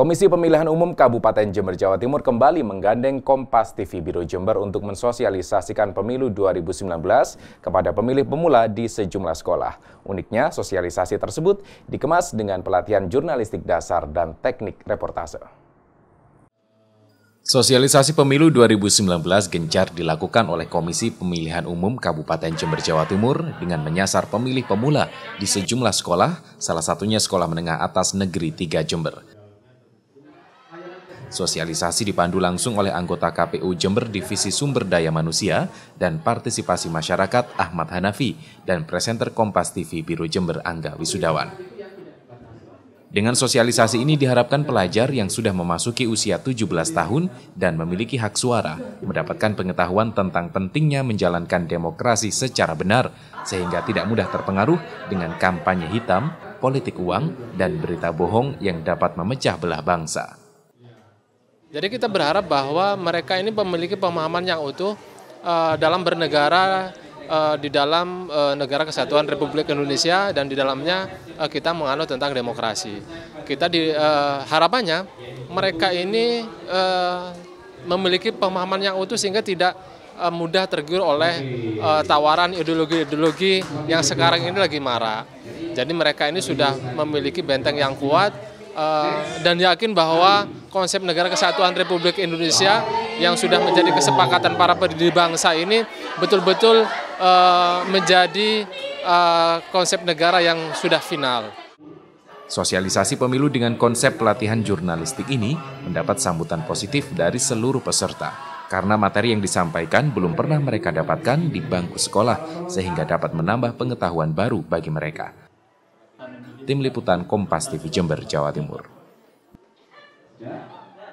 Komisi Pemilihan Umum Kabupaten Jember, Jawa Timur kembali menggandeng Kompas TV Biro Jember untuk mensosialisasikan pemilu 2019 kepada pemilih pemula di sejumlah sekolah. Uniknya, sosialisasi tersebut dikemas dengan pelatihan jurnalistik dasar dan teknik reportase. Sosialisasi pemilu 2019 gencar dilakukan oleh Komisi Pemilihan Umum Kabupaten Jember, Jawa Timur dengan menyasar pemilih pemula di sejumlah sekolah, salah satunya Sekolah Menengah Atas Negeri 3 Jember. Sosialisasi dipandu langsung oleh anggota KPU Jember Divisi Sumber Daya Manusia dan Partisipasi Masyarakat Ahmad Hanafi dan presenter Kompas TV Biro Jember Angga Wisudawan. Dengan sosialisasi ini diharapkan pelajar yang sudah memasuki usia 17 tahun dan memiliki hak suara mendapatkan pengetahuan tentang pentingnya menjalankan demokrasi secara benar sehingga tidak mudah terpengaruh dengan kampanye hitam, politik uang, dan berita bohong yang dapat memecah belah bangsa. Jadi kita berharap bahwa mereka ini memiliki pemahaman yang utuh uh, dalam bernegara uh, di dalam uh, negara kesatuan Republik Indonesia dan di dalamnya uh, kita menganut tentang demokrasi. Kita di uh, harapannya mereka ini uh, memiliki pemahaman yang utuh sehingga tidak uh, mudah tergiur oleh uh, tawaran ideologi-ideologi yang sekarang ini lagi marah. Jadi mereka ini sudah memiliki benteng yang kuat uh, dan yakin bahwa konsep negara kesatuan Republik Indonesia yang sudah menjadi kesepakatan para pendiri bangsa ini betul-betul uh, menjadi uh, konsep negara yang sudah final. Sosialisasi pemilu dengan konsep pelatihan jurnalistik ini mendapat sambutan positif dari seluruh peserta karena materi yang disampaikan belum pernah mereka dapatkan di bangku sekolah sehingga dapat menambah pengetahuan baru bagi mereka. Tim Liputan Kompas TV Jember, Jawa Timur. Yeah?